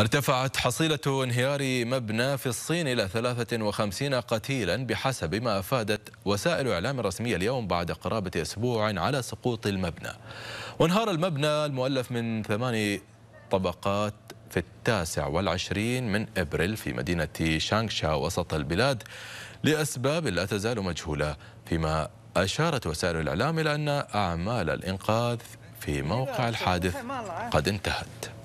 ارتفعت حصيلة انهيار مبنى في الصين إلى 53 قتيلا بحسب ما أفادت وسائل إعلام رسمية اليوم بعد قرابة أسبوع على سقوط المبنى وانهار المبنى المؤلف من ثماني طبقات في التاسع والعشرين من إبريل في مدينة شانكشا وسط البلاد لأسباب لا تزال مجهولة فيما أشارت وسائل الإعلام إلى أن أعمال الإنقاذ في موقع الحادث قد انتهت